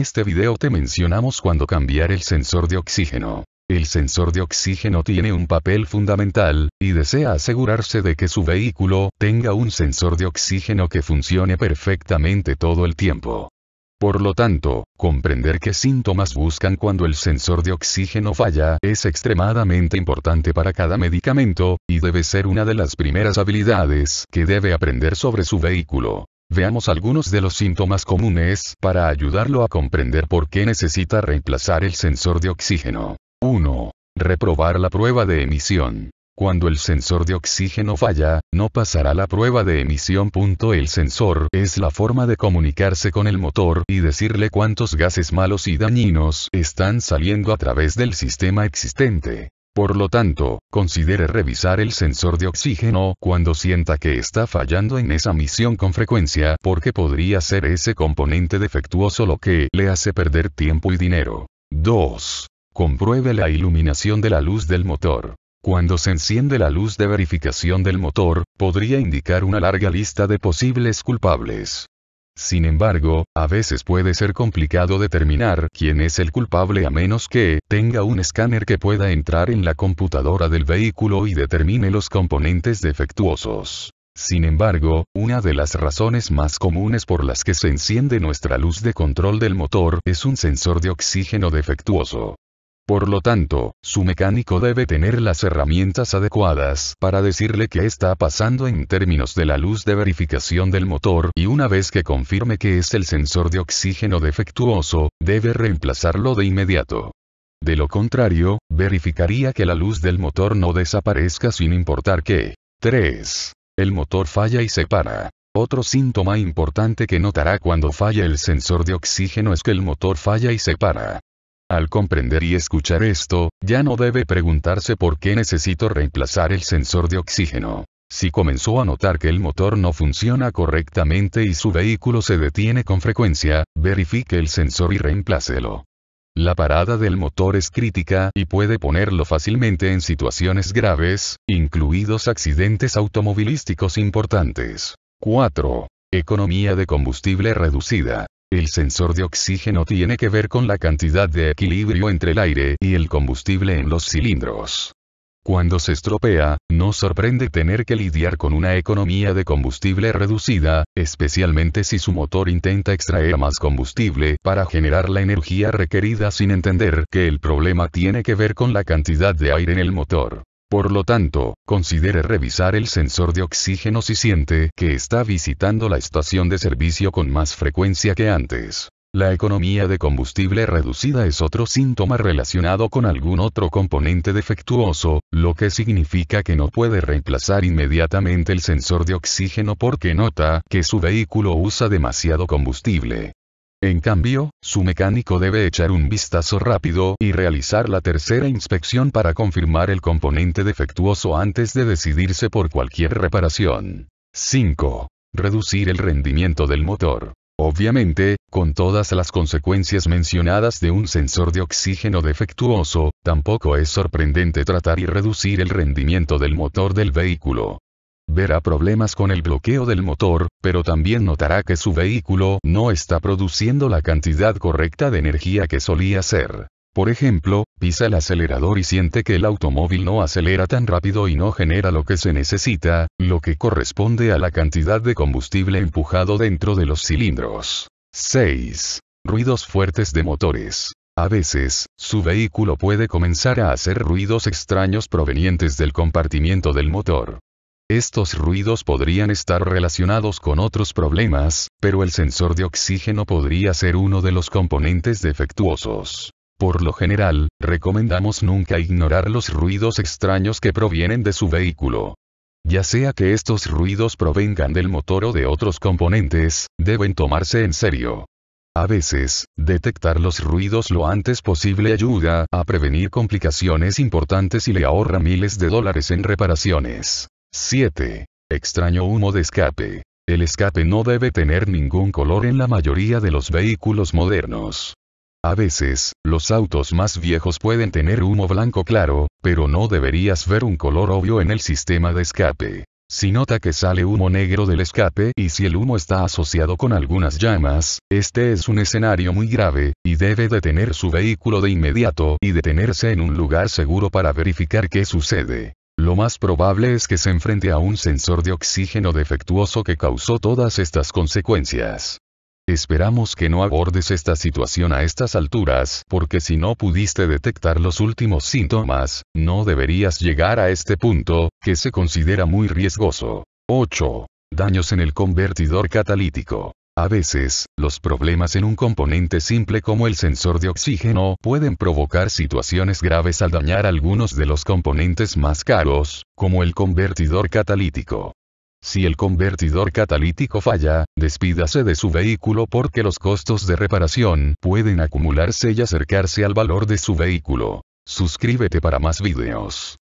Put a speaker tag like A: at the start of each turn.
A: este video te mencionamos cuando cambiar el sensor de oxígeno. El sensor de oxígeno tiene un papel fundamental, y desea asegurarse de que su vehículo tenga un sensor de oxígeno que funcione perfectamente todo el tiempo. Por lo tanto, comprender qué síntomas buscan cuando el sensor de oxígeno falla es extremadamente importante para cada medicamento, y debe ser una de las primeras habilidades que debe aprender sobre su vehículo. Veamos algunos de los síntomas comunes para ayudarlo a comprender por qué necesita reemplazar el sensor de oxígeno. 1. Reprobar la prueba de emisión. Cuando el sensor de oxígeno falla, no pasará la prueba de emisión. El sensor es la forma de comunicarse con el motor y decirle cuántos gases malos y dañinos están saliendo a través del sistema existente. Por lo tanto, considere revisar el sensor de oxígeno cuando sienta que está fallando en esa misión con frecuencia porque podría ser ese componente defectuoso lo que le hace perder tiempo y dinero. 2. Compruebe la iluminación de la luz del motor. Cuando se enciende la luz de verificación del motor, podría indicar una larga lista de posibles culpables. Sin embargo, a veces puede ser complicado determinar quién es el culpable a menos que tenga un escáner que pueda entrar en la computadora del vehículo y determine los componentes defectuosos. Sin embargo, una de las razones más comunes por las que se enciende nuestra luz de control del motor es un sensor de oxígeno defectuoso. Por lo tanto, su mecánico debe tener las herramientas adecuadas para decirle qué está pasando en términos de la luz de verificación del motor y una vez que confirme que es el sensor de oxígeno defectuoso, debe reemplazarlo de inmediato. De lo contrario, verificaría que la luz del motor no desaparezca sin importar que 3. El motor falla y se para. Otro síntoma importante que notará cuando falla el sensor de oxígeno es que el motor falla y se para. Al comprender y escuchar esto, ya no debe preguntarse por qué necesito reemplazar el sensor de oxígeno. Si comenzó a notar que el motor no funciona correctamente y su vehículo se detiene con frecuencia, verifique el sensor y reemplácelo. La parada del motor es crítica y puede ponerlo fácilmente en situaciones graves, incluidos accidentes automovilísticos importantes. 4. Economía de combustible reducida. El sensor de oxígeno tiene que ver con la cantidad de equilibrio entre el aire y el combustible en los cilindros. Cuando se estropea, no sorprende tener que lidiar con una economía de combustible reducida, especialmente si su motor intenta extraer más combustible para generar la energía requerida sin entender que el problema tiene que ver con la cantidad de aire en el motor. Por lo tanto, considere revisar el sensor de oxígeno si siente que está visitando la estación de servicio con más frecuencia que antes. La economía de combustible reducida es otro síntoma relacionado con algún otro componente defectuoso, lo que significa que no puede reemplazar inmediatamente el sensor de oxígeno porque nota que su vehículo usa demasiado combustible. En cambio, su mecánico debe echar un vistazo rápido y realizar la tercera inspección para confirmar el componente defectuoso antes de decidirse por cualquier reparación. 5. Reducir el rendimiento del motor. Obviamente, con todas las consecuencias mencionadas de un sensor de oxígeno defectuoso, tampoco es sorprendente tratar y reducir el rendimiento del motor del vehículo verá problemas con el bloqueo del motor, pero también notará que su vehículo no está produciendo la cantidad correcta de energía que solía ser. Por ejemplo, pisa el acelerador y siente que el automóvil no acelera tan rápido y no genera lo que se necesita, lo que corresponde a la cantidad de combustible empujado dentro de los cilindros. 6. Ruidos fuertes de motores. A veces, su vehículo puede comenzar a hacer ruidos extraños provenientes del compartimiento del motor. Estos ruidos podrían estar relacionados con otros problemas, pero el sensor de oxígeno podría ser uno de los componentes defectuosos. Por lo general, recomendamos nunca ignorar los ruidos extraños que provienen de su vehículo. Ya sea que estos ruidos provengan del motor o de otros componentes, deben tomarse en serio. A veces, detectar los ruidos lo antes posible ayuda a prevenir complicaciones importantes y le ahorra miles de dólares en reparaciones. 7. Extraño humo de escape. El escape no debe tener ningún color en la mayoría de los vehículos modernos. A veces, los autos más viejos pueden tener humo blanco claro, pero no deberías ver un color obvio en el sistema de escape. Si nota que sale humo negro del escape y si el humo está asociado con algunas llamas, este es un escenario muy grave, y debe detener su vehículo de inmediato y detenerse en un lugar seguro para verificar qué sucede. Lo más probable es que se enfrente a un sensor de oxígeno defectuoso que causó todas estas consecuencias. Esperamos que no abordes esta situación a estas alturas, porque si no pudiste detectar los últimos síntomas, no deberías llegar a este punto, que se considera muy riesgoso. 8. Daños en el convertidor catalítico. A veces, los problemas en un componente simple como el sensor de oxígeno pueden provocar situaciones graves al dañar algunos de los componentes más caros, como el convertidor catalítico. Si el convertidor catalítico falla, despídase de su vehículo porque los costos de reparación pueden acumularse y acercarse al valor de su vehículo. Suscríbete para más videos.